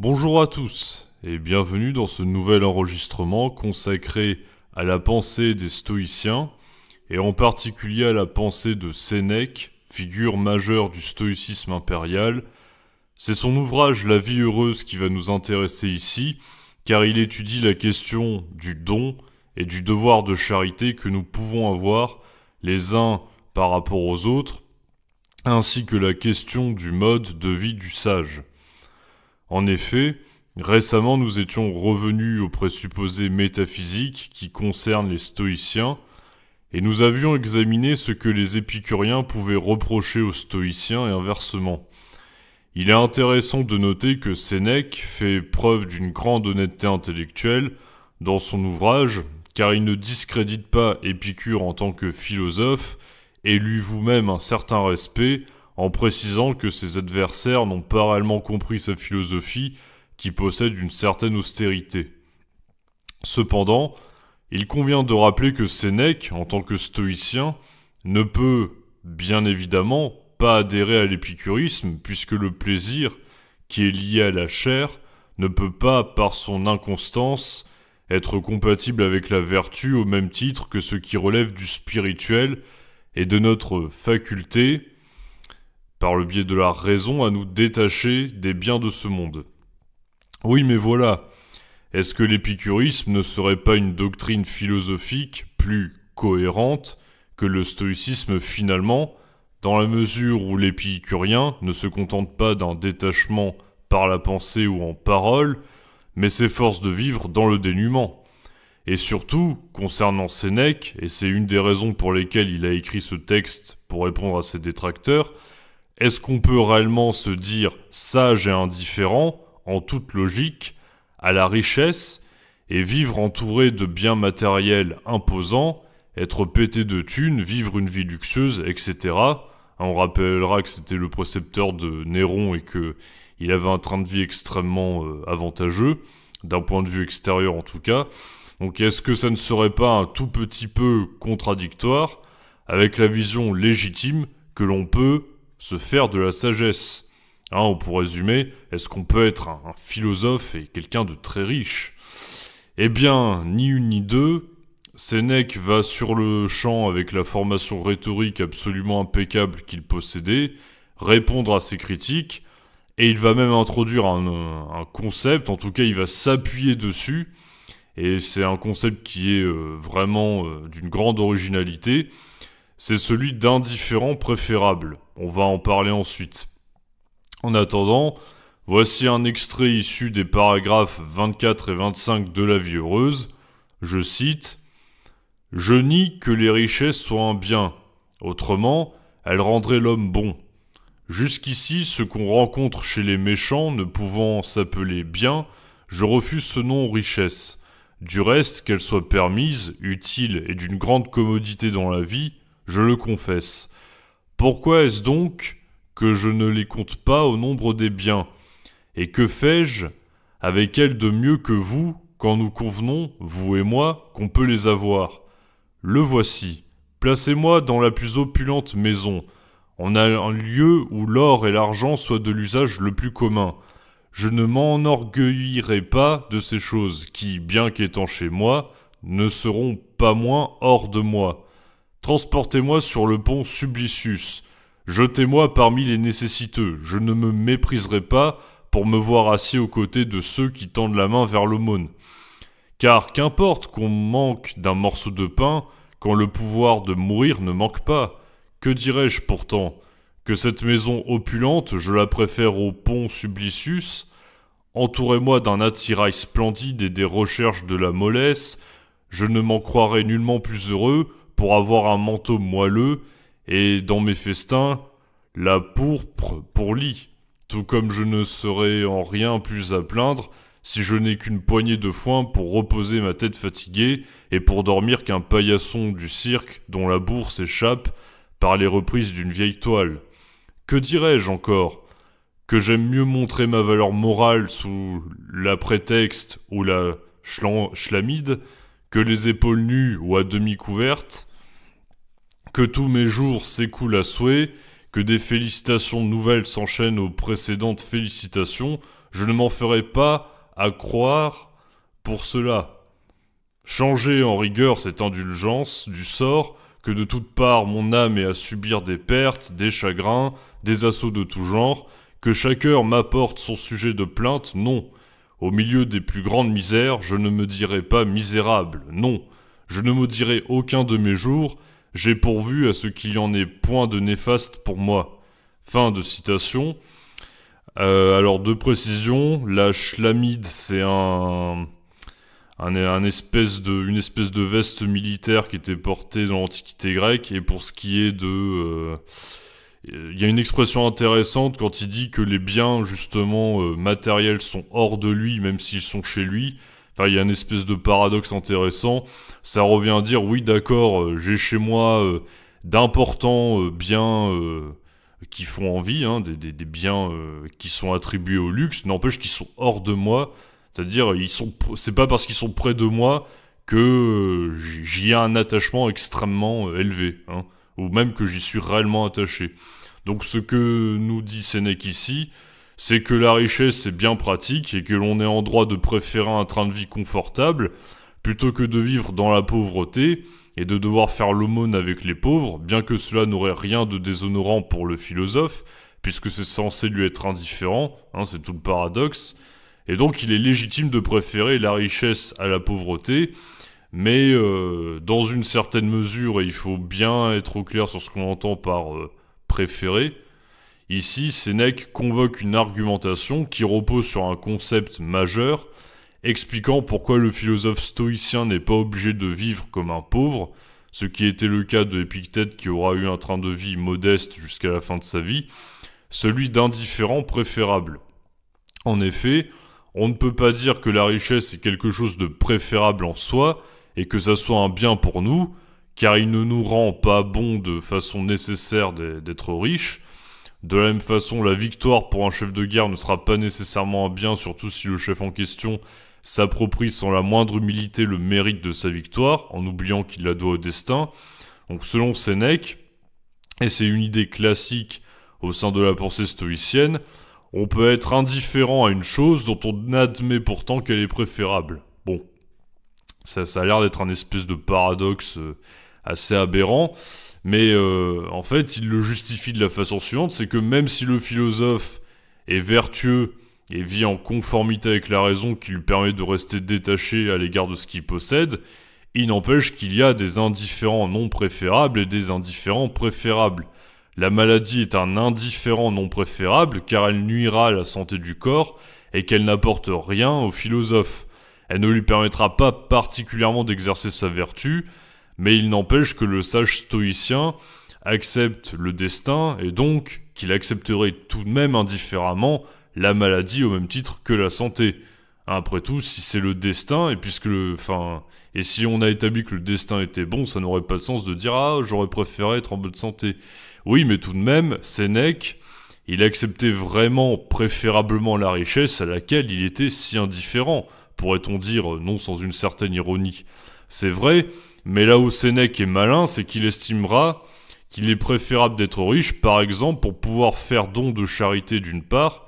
Bonjour à tous et bienvenue dans ce nouvel enregistrement consacré à la pensée des stoïciens et en particulier à la pensée de Sénèque, figure majeure du stoïcisme impérial. C'est son ouvrage La vie heureuse qui va nous intéresser ici, car il étudie la question du don et du devoir de charité que nous pouvons avoir les uns par rapport aux autres, ainsi que la question du mode de vie du sage. En effet, récemment nous étions revenus aux présupposés métaphysiques qui concerne les stoïciens, et nous avions examiné ce que les épicuriens pouvaient reprocher aux stoïciens et inversement. Il est intéressant de noter que Sénèque fait preuve d'une grande honnêteté intellectuelle dans son ouvrage, car il ne discrédite pas Épicure en tant que philosophe, et lui vous-même un certain respect, en précisant que ses adversaires n'ont pas réellement compris sa philosophie qui possède une certaine austérité. Cependant, il convient de rappeler que Sénèque, en tant que stoïcien, ne peut, bien évidemment, pas adhérer à l'épicurisme, puisque le plaisir, qui est lié à la chair, ne peut pas, par son inconstance, être compatible avec la vertu au même titre que ce qui relève du spirituel et de notre faculté, par le biais de la raison, à nous détacher des biens de ce monde. Oui, mais voilà. Est-ce que l'épicurisme ne serait pas une doctrine philosophique plus cohérente que le stoïcisme finalement, dans la mesure où l'épicurien ne se contente pas d'un détachement par la pensée ou en parole, mais s'efforce de vivre dans le dénuement Et surtout, concernant Sénèque, et c'est une des raisons pour lesquelles il a écrit ce texte pour répondre à ses détracteurs, est-ce qu'on peut réellement se dire sage et indifférent, en toute logique, à la richesse et vivre entouré de biens matériels imposants, être pété de thunes, vivre une vie luxueuse, etc. On rappellera que c'était le précepteur de Néron et que il avait un train de vie extrêmement euh, avantageux, d'un point de vue extérieur en tout cas. Donc est-ce que ça ne serait pas un tout petit peu contradictoire avec la vision légitime que l'on peut se faire de la sagesse. Hein, on pourrait résumer, est-ce qu'on peut être un, philosophe et quelqu'un de très riche Eh bien, ni une ni deux. Sénèque va sur le champ avec la formation rhétorique absolument impeccable qu'il possédait, répondre à ses critiques, et il va même introduire un, concept, en tout cas il va s'appuyer dessus, et c'est un concept qui est euh, vraiment euh, d'une grande originalité, c'est celui d'indifférent préférable. On va en parler ensuite. En attendant, voici un extrait issu des paragraphes 24 et 25 de La vie heureuse. Je cite Je nie que les richesses soient un bien, autrement, elles rendraient l'homme bon. Jusqu'ici, ce qu'on rencontre chez les méchants ne pouvant s'appeler bien, je refuse ce nom richesse. Du reste, qu'elle soit permise, utile et d'une grande commodité dans la vie, je le confesse. Pourquoi est-ce donc que je ne les compte pas au nombre des biens Et que fais-je avec elles de mieux que vous quand nous convenons, vous et moi, qu'on peut les avoir Le voici. Placez-moi dans la plus opulente maison, On a un lieu où l'or et l'argent soient de l'usage le plus commun. Je ne m'enorgueillirai pas de ces choses qui, bien qu'étant chez moi, ne seront pas moins hors de moi. Transportez-moi sur le pont Sublicius. Jetez-moi parmi les nécessiteux. Je ne me mépriserai pas pour me voir assis aux côtés de ceux qui tendent la main vers l'aumône. Car qu'importe qu'on manque d'un morceau de pain, quand le pouvoir de mourir ne manque pas, que dirais-je pourtant Que cette maison opulente, je la préfère au pont Sublicius Entourez-moi d'un attirail splendide et des recherches de la mollesse, je ne m'en croirai nullement plus heureux pour avoir un manteau moelleux, et dans mes festins, la pourpre pour lit, tout comme je ne serais en rien plus à plaindre si je n'ai qu'une poignée de foin pour reposer ma tête fatiguée et pour dormir qu'un paillasson du cirque dont la bourse échappe par les reprises d'une vieille toile. Que dirais-je encore Que j'aime mieux montrer ma valeur morale sous la prétexte ou la chlamide que les épaules nues ou à demi couvertes que tous mes jours s'écoulent à souhait, que des félicitations nouvelles s'enchaînent aux précédentes félicitations, je ne m'en ferai pas à croire pour cela. Changer en rigueur cette indulgence du sort, que de toutes parts mon âme est à subir des pertes, des chagrins, des assauts de tout genre, que chaque heure m'apporte son sujet de plainte, non. Au milieu des plus grandes misères, je ne me dirai pas misérable, non. Je ne maudirai aucun de mes jours, j'ai pourvu à ce qu'il y en ait point de néfaste pour moi. Fin de citation. Euh, alors, de précision, la chlamide, c'est un, un, espèce de, une espèce de veste militaire qui était portée dans l'Antiquité grecque. Et pour ce qui est de. Euh, il y a une expression intéressante quand il dit que les biens justement euh, matériels sont hors de lui, même s'ils sont chez lui. Ah, il y a une espèce de paradoxe intéressant. Ça revient à dire, oui, d'accord, euh, j'ai chez moi euh, d'importants euh, biens qui font envie, hein, des, biens qui sont attribués au luxe, n'empêche qu'ils sont hors de moi. C'est-à-dire, ils sont, c'est pas parce qu'ils sont près de moi que j'y ai un attachement extrêmement élevé, hein, ou même que j'y suis réellement attaché. Donc, ce que nous dit Sénèque ici, c'est que la richesse est bien pratique et que l'on est en droit de préférer un train de vie confortable plutôt que de vivre dans la pauvreté et de devoir faire l'aumône avec les pauvres, bien que cela n'aurait rien de déshonorant pour le philosophe, puisque c'est censé lui être indifférent, hein, c'est tout le paradoxe, et donc il est légitime de préférer la richesse à la pauvreté, mais euh, dans une certaine mesure, et il faut bien être au clair sur ce qu'on entend par euh, préférer, Ici, Sénèque convoque une argumentation qui repose sur un concept majeur, expliquant pourquoi le philosophe stoïcien n'est pas obligé de vivre comme un pauvre, ce qui était le cas de Épictète qui aura eu un train de vie modeste jusqu'à la fin de sa vie, celui d'indifférent préférable. En effet, on ne peut pas dire que la richesse est quelque chose de préférable en soi, et que ça soit un bien pour nous, car il ne nous rend pas bon de façon nécessaire d'être riche, de la même façon, la victoire pour un chef de guerre ne sera pas nécessairement un bien, surtout si le chef en question s'approprie sans la moindre humilité le mérite de sa victoire, en oubliant qu'il la doit au destin. Donc selon Sénèque, et c'est une idée classique au sein de la pensée stoïcienne, on peut être indifférent à une chose dont on admet pourtant qu'elle est préférable. Bon, ça, ça a l'air d'être un espèce de paradoxe euh, assez aberrant. Mais euh, en fait, il le justifie de la façon suivante, c'est que même si le philosophe est vertueux et vit en conformité avec la raison qui lui permet de rester détaché à l'égard de ce qu'il possède, il n'empêche qu'il y a des indifférents non préférables et des indifférents préférables. La maladie est un indifférent non préférable car elle nuira à la santé du corps et qu'elle n'apporte rien au philosophe. Elle ne lui permettra pas particulièrement d'exercer sa vertu, mais il n'empêche que le sage stoïcien accepte le destin et donc qu'il accepterait tout de même indifféremment la maladie au même titre que la santé. Après tout, si c'est le destin, et puisque le. Enfin. Et si on a établi que le destin était bon, ça n'aurait pas de sens de dire Ah, j'aurais préféré être en bonne santé. Oui, mais tout de même, Sénèque, il acceptait vraiment préférablement la richesse à laquelle il était si indifférent, pourrait-on dire, non sans une certaine ironie. C'est vrai, mais là où Sénèque est malin, c'est qu'il estimera qu'il est préférable d'être riche, par exemple, pour pouvoir faire don de charité d'une part,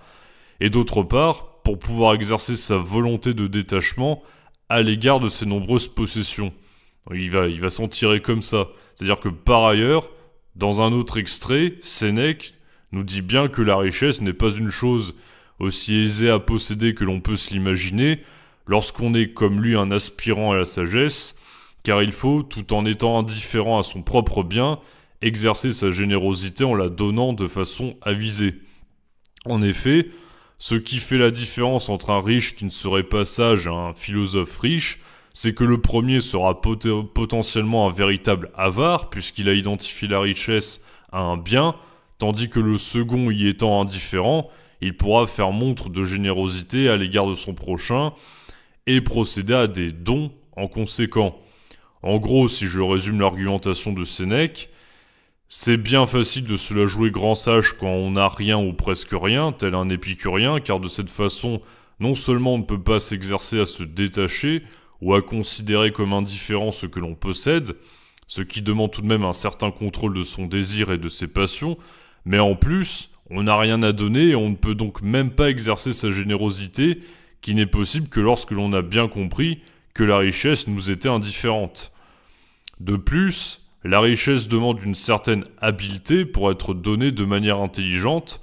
et d'autre part, pour pouvoir exercer sa volonté de détachement à l'égard de ses nombreuses possessions. Il va, il va s'en tirer comme ça. C'est-à-dire que par ailleurs, dans un autre extrait, Sénèque nous dit bien que la richesse n'est pas une chose aussi aisée à posséder que l'on peut se l'imaginer, lorsqu'on est comme lui un aspirant à la sagesse, car il faut, tout en étant indifférent à son propre bien, exercer sa générosité en la donnant de façon avisée. En effet, ce qui fait la différence entre un riche qui ne serait pas sage et un philosophe riche, c'est que le premier sera potentiellement un véritable avare, puisqu'il a identifié la richesse à un bien, tandis que le second y étant indifférent, il pourra faire montre de générosité à l'égard de son prochain et procéder à des dons en conséquent. En gros, si je résume l'argumentation de Sénèque, c'est bien facile de se la jouer grand sage quand on n'a rien ou presque rien, tel un épicurien, car de cette façon, non seulement on ne peut pas s'exercer à se détacher ou à considérer comme indifférent ce que l'on possède, ce qui demande tout de même un certain contrôle de son désir et de ses passions, mais en plus, on n'a rien à donner et on ne peut donc même pas exercer sa générosité, qui n'est possible que lorsque l'on a bien compris que la richesse nous était indifférente. De plus, la richesse demande une certaine habileté pour être donnée de manière intelligente,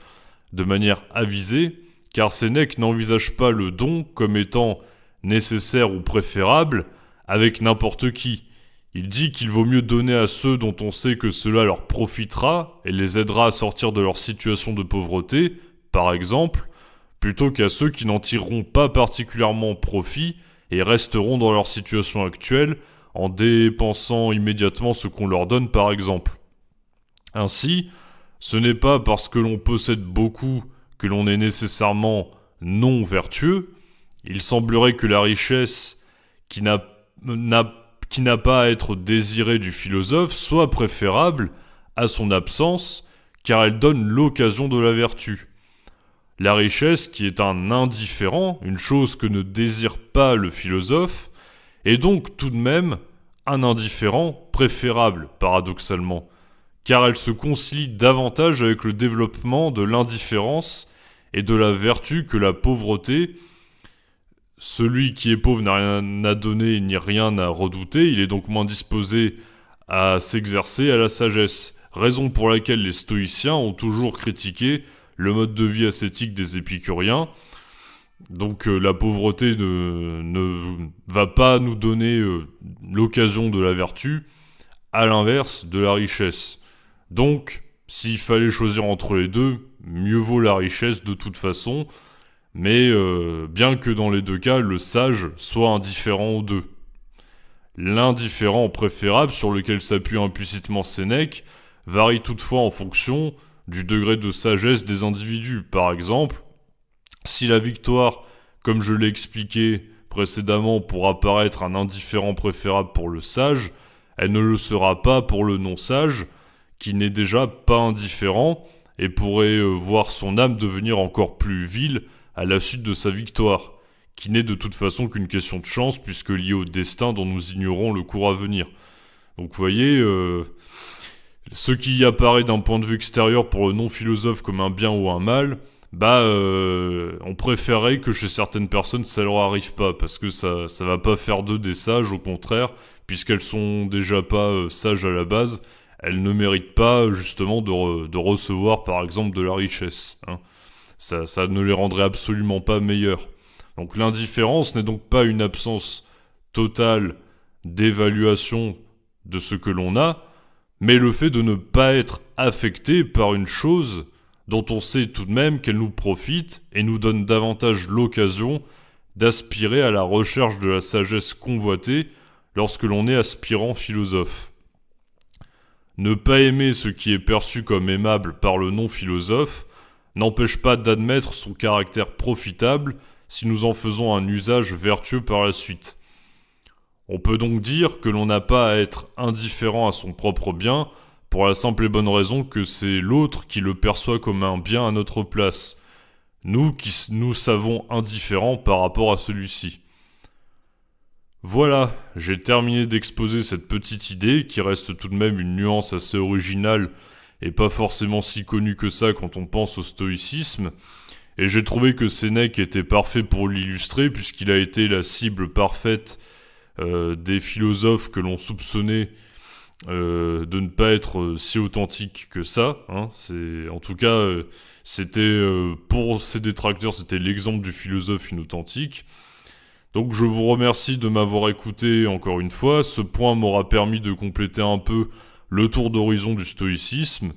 de manière avisée, car Sénèque n'envisage pas le don comme étant nécessaire ou préférable avec n'importe qui. Il dit qu'il vaut mieux donner à ceux dont on sait que cela leur profitera et les aidera à sortir de leur situation de pauvreté, par exemple, plutôt qu'à ceux qui n'en tireront pas particulièrement profit et resteront dans leur situation actuelle en dépensant immédiatement ce qu'on leur donne par exemple. Ainsi, ce n'est pas parce que l'on possède beaucoup que l'on est nécessairement non vertueux. Il semblerait que la richesse qui n'a pas à être désirée du philosophe soit préférable à son absence car elle donne l'occasion de la vertu. La richesse qui est un indifférent, une chose que ne désire pas le philosophe, et donc tout de même un indifférent préférable, paradoxalement, car elle se concilie davantage avec le développement de l'indifférence et de la vertu que la pauvreté. Celui qui est pauvre n'a rien à donner ni rien à redouter, il est donc moins disposé à s'exercer à la sagesse, raison pour laquelle les stoïciens ont toujours critiqué le mode de vie ascétique des épicuriens, donc euh, la pauvreté ne, va pas nous donner euh, l'occasion de la vertu, à l'inverse de la richesse. Donc, s'il fallait choisir entre les deux, mieux vaut la richesse de toute façon, mais euh, bien que dans les deux cas, le sage soit indifférent aux deux. L'indifférent préférable sur lequel s'appuie implicitement Sénèque varie toutefois en fonction du degré de sagesse des individus. Par exemple, si la victoire, comme je l'ai expliqué précédemment, pourra paraître un indifférent préférable pour le sage, elle ne le sera pas pour le non-sage, qui n'est déjà pas indifférent et pourrait euh, voir son âme devenir encore plus vile à la suite de sa victoire, qui n'est de toute façon qu'une question de chance puisque liée au destin dont nous ignorons le cours à venir. Donc vous voyez, euh, ce qui apparaît d'un point de vue extérieur pour le non-philosophe comme un bien ou un mal, bah euh, on préférait que chez certaines personnes ça leur arrive pas parce que ça ça va pas faire d'eux des sages au contraire puisqu'elles sont déjà pas euh, sages à la base elles ne méritent pas justement de, recevoir par exemple de la richesse hein. ça, ça ne les rendrait absolument pas meilleures donc l'indifférence n'est donc pas une absence totale d'évaluation de ce que l'on a mais le fait de ne pas être affecté par une chose dont on sait tout de même qu'elle nous profite et nous donne davantage l'occasion d'aspirer à la recherche de la sagesse convoitée lorsque l'on est aspirant philosophe. Ne pas aimer ce qui est perçu comme aimable par le non-philosophe n'empêche pas d'admettre son caractère profitable si nous en faisons un usage vertueux par la suite. On peut donc dire que l'on n'a pas à être indifférent à son propre bien, pour la simple et bonne raison que c'est l'autre qui le perçoit comme un bien à notre place, nous qui nous savons indifférents par rapport à celui-ci. Voilà, j'ai terminé d'exposer cette petite idée qui reste tout de même une nuance assez originale et pas forcément si connue que ça quand on pense au stoïcisme, et j'ai trouvé que Sénèque était parfait pour l'illustrer puisqu'il a été la cible parfaite euh, des philosophes que l'on soupçonnait euh, de ne pas être euh, si authentique que ça. Hein, c'est, en tout cas, euh, c'était pour ses détracteurs, c'était l'exemple du philosophe inauthentique. Donc je vous remercie de m'avoir écouté encore une fois. Ce point m'aura permis de compléter un peu le tour d'horizon du stoïcisme.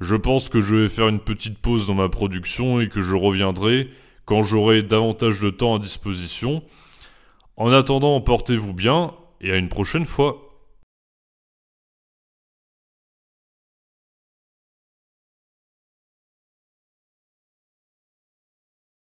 Je pense que je vais faire une petite pause dans ma production et que je reviendrai quand j'aurai davantage de temps à disposition. En attendant, portez-vous bien et à une prochaine fois.